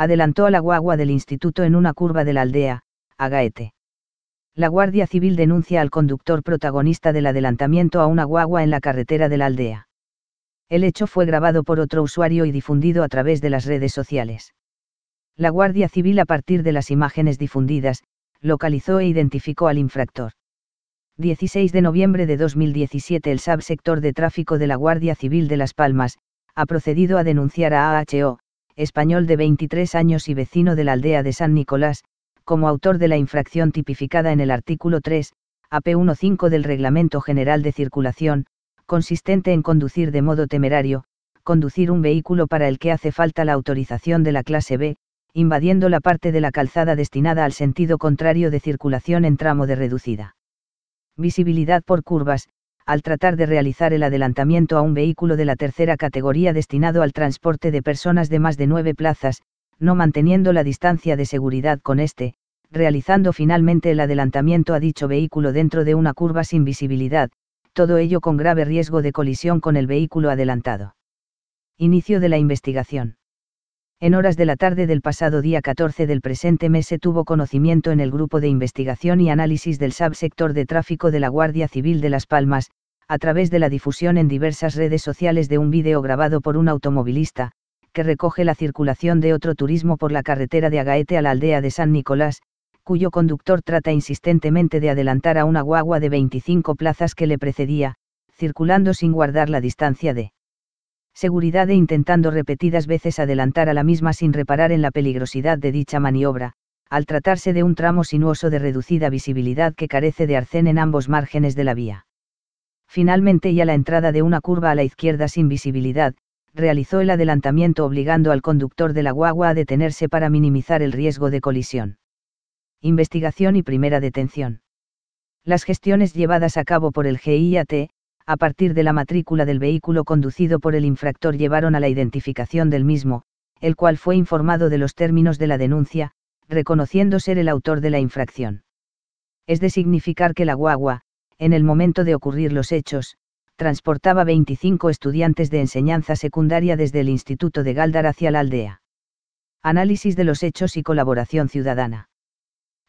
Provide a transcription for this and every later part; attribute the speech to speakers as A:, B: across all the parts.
A: adelantó a la guagua del instituto en una curva de la aldea, a Gaete. La Guardia Civil denuncia al conductor protagonista del adelantamiento a una guagua en la carretera de la aldea. El hecho fue grabado por otro usuario y difundido a través de las redes sociales. La Guardia Civil a partir de las imágenes difundidas, localizó e identificó al infractor. 16 de noviembre de 2017 el subsector de tráfico de la Guardia Civil de Las Palmas, ha procedido a denunciar a AHO, español de 23 años y vecino de la aldea de San Nicolás, como autor de la infracción tipificada en el artículo 3, AP15 del Reglamento General de Circulación, consistente en conducir de modo temerario, conducir un vehículo para el que hace falta la autorización de la clase B, invadiendo la parte de la calzada destinada al sentido contrario de circulación en tramo de reducida visibilidad por curvas, al tratar de realizar el adelantamiento a un vehículo de la tercera categoría destinado al transporte de personas de más de nueve plazas, no manteniendo la distancia de seguridad con este, realizando finalmente el adelantamiento a dicho vehículo dentro de una curva sin visibilidad, todo ello con grave riesgo de colisión con el vehículo adelantado. Inicio de la investigación. En horas de la tarde del pasado día 14 del presente mes se tuvo conocimiento en el Grupo de Investigación y Análisis del Subsector de Tráfico de la Guardia Civil de Las Palmas, a través de la difusión en diversas redes sociales de un vídeo grabado por un automovilista, que recoge la circulación de otro turismo por la carretera de Agaete a la aldea de San Nicolás, cuyo conductor trata insistentemente de adelantar a una guagua de 25 plazas que le precedía, circulando sin guardar la distancia de seguridad e intentando repetidas veces adelantar a la misma sin reparar en la peligrosidad de dicha maniobra, al tratarse de un tramo sinuoso de reducida visibilidad que carece de arcén en ambos márgenes de la vía finalmente y a la entrada de una curva a la izquierda sin visibilidad, realizó el adelantamiento obligando al conductor de la guagua a detenerse para minimizar el riesgo de colisión. Investigación y primera detención. Las gestiones llevadas a cabo por el GIAT, a partir de la matrícula del vehículo conducido por el infractor llevaron a la identificación del mismo, el cual fue informado de los términos de la denuncia, reconociendo ser el autor de la infracción. Es de significar que la guagua, en el momento de ocurrir los hechos, transportaba 25 estudiantes de enseñanza secundaria desde el Instituto de Galdar hacia la aldea. Análisis de los hechos y colaboración ciudadana.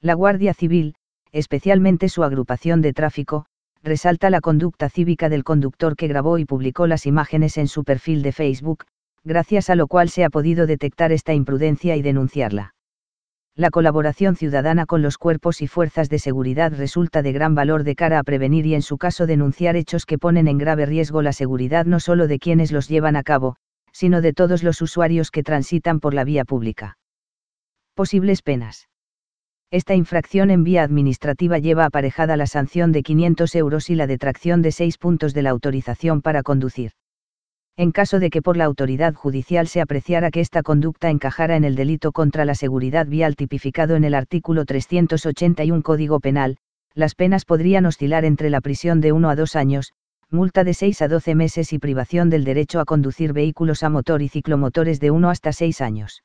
A: La Guardia Civil, especialmente su agrupación de tráfico, resalta la conducta cívica del conductor que grabó y publicó las imágenes en su perfil de Facebook, gracias a lo cual se ha podido detectar esta imprudencia y denunciarla la colaboración ciudadana con los cuerpos y fuerzas de seguridad resulta de gran valor de cara a prevenir y en su caso denunciar hechos que ponen en grave riesgo la seguridad no solo de quienes los llevan a cabo, sino de todos los usuarios que transitan por la vía pública. Posibles penas. Esta infracción en vía administrativa lleva aparejada la sanción de 500 euros y la detracción de 6 puntos de la autorización para conducir en caso de que por la autoridad judicial se apreciara que esta conducta encajara en el delito contra la seguridad vial tipificado en el artículo 381 Código Penal, las penas podrían oscilar entre la prisión de 1 a dos años, multa de 6 a 12 meses y privación del derecho a conducir vehículos a motor y ciclomotores de uno hasta 6 años.